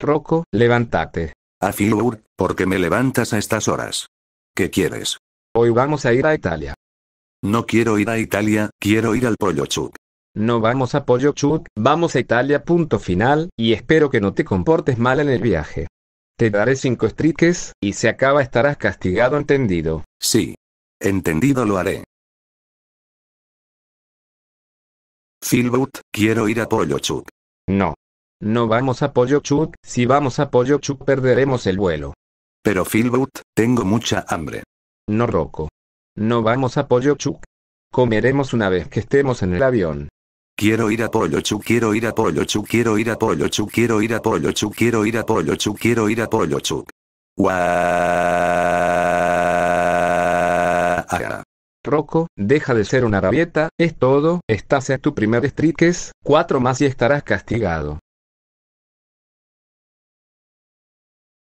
Rocco, levántate. A ¿por qué me levantas a estas horas? ¿Qué quieres? Hoy vamos a ir a Italia. No quiero ir a Italia, quiero ir al Pollo No vamos a Pollo vamos a Italia punto final, y espero que no te comportes mal en el viaje. Te daré cinco strikes y si acaba estarás castigado entendido. Sí. Entendido lo haré. Philbut, quiero ir a Pollo No. No vamos a Pollochuk, si vamos a Pollochuk perderemos el vuelo. Pero Philboot, tengo mucha hambre. No roco. No vamos a Pollochuk. Comeremos una vez que estemos en el avión. Quiero ir a Pollochuk, quiero ir a Pollochuk, quiero ir a Pollochuk, quiero ir a Pollochuk, quiero ir a Pollochuk, quiero ir a Pollochuk. Roco, deja de ser una rabieta, es todo, estás a tu primer estriques, cuatro más y estarás castigado.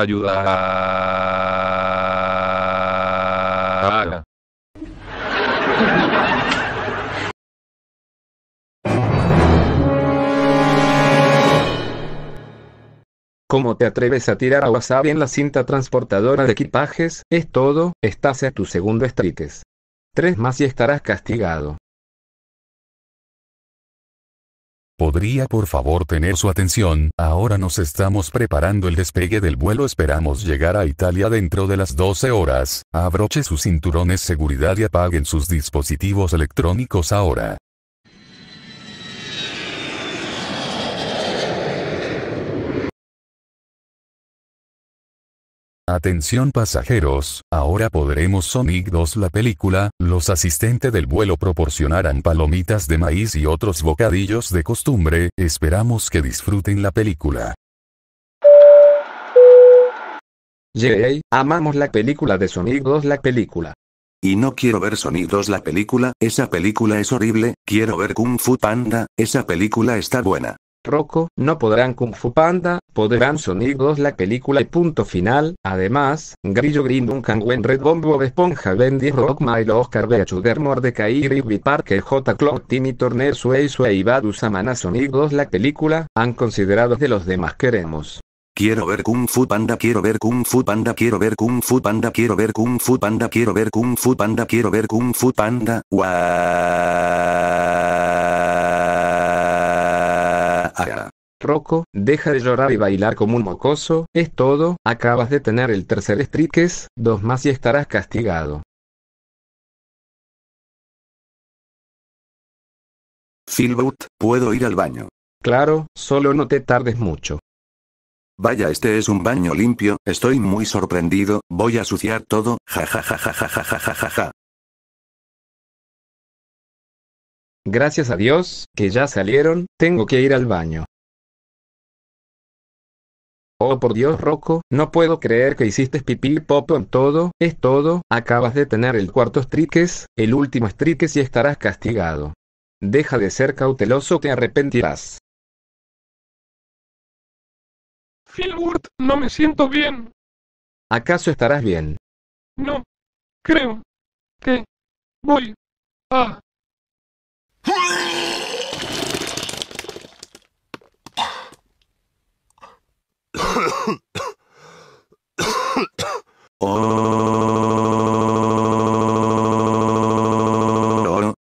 ayuda. ¿Cómo te atreves a tirar a wasabi en la cinta transportadora de equipajes? Es todo, estás a tu segundo estriques. Tres más y estarás castigado. ¿Podría por favor tener su atención? Ahora nos estamos preparando el despegue del vuelo. Esperamos llegar a Italia dentro de las 12 horas. Abroche sus cinturones seguridad y apaguen sus dispositivos electrónicos ahora. Atención pasajeros, ahora podremos Sonic 2 la película, los asistentes del vuelo proporcionarán palomitas de maíz y otros bocadillos de costumbre, esperamos que disfruten la película. Yay, amamos la película de Sonic 2 la película. Y no quiero ver Sonic 2 la película, esa película es horrible, quiero ver Kung Fu Panda, esa película está buena roco, no podrán Kung Fu Panda, podrán Sonic 2 la película y punto final. Además, Grillo Green Duncan Red Bombo Esponja Bendy Rock Milo Oscar de Mordecai Rigby Parque J. Clock Timmy Turner Suey Suey Badu Samana Sonic 2 la película, han considerado de los demás queremos. Quiero ver Kung Fu Panda, quiero ver Kung Fu Panda, quiero ver Kung Fu Panda, quiero ver Kung Fu Panda, quiero ver Kung Fu Panda, quiero ver Kung Fu Panda. Roco, deja de llorar y bailar como un mocoso, es todo, acabas de tener el tercer es dos más y estarás castigado. Filboot, puedo ir al baño. Claro, solo no te tardes mucho. Vaya, este es un baño limpio, estoy muy sorprendido, voy a suciar todo, jajajajajajajaja. Gracias a Dios, que ya salieron, tengo que ir al baño. Oh por Dios Rocco, no puedo creer que hiciste pipí y popo en todo, es todo, acabas de tener el cuarto striques, el último striques y estarás castigado. Deja de ser cauteloso, te arrepentirás. Philwood, no me siento bien. ¿Acaso estarás bien? No, creo que voy a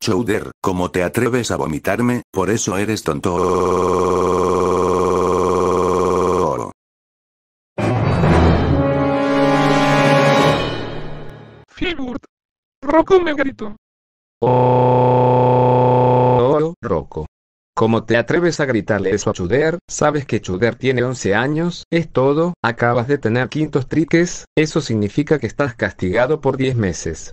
Chuder, ¿cómo te atreves a vomitarme? Por eso eres tonto. Figur. Roco me gritó. Oh, ¿Cómo te atreves a gritarle eso a Chuder? ¿Sabes que Chuder tiene 11 años? Es todo, acabas de tener quintos triques, eso significa que estás castigado por 10 meses.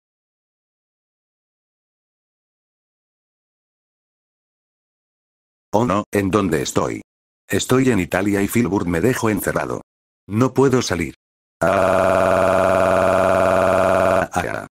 Oh no, ¿en dónde estoy? Estoy en Italia y Filbur me dejó encerrado. No puedo salir. Ah, ah, ah,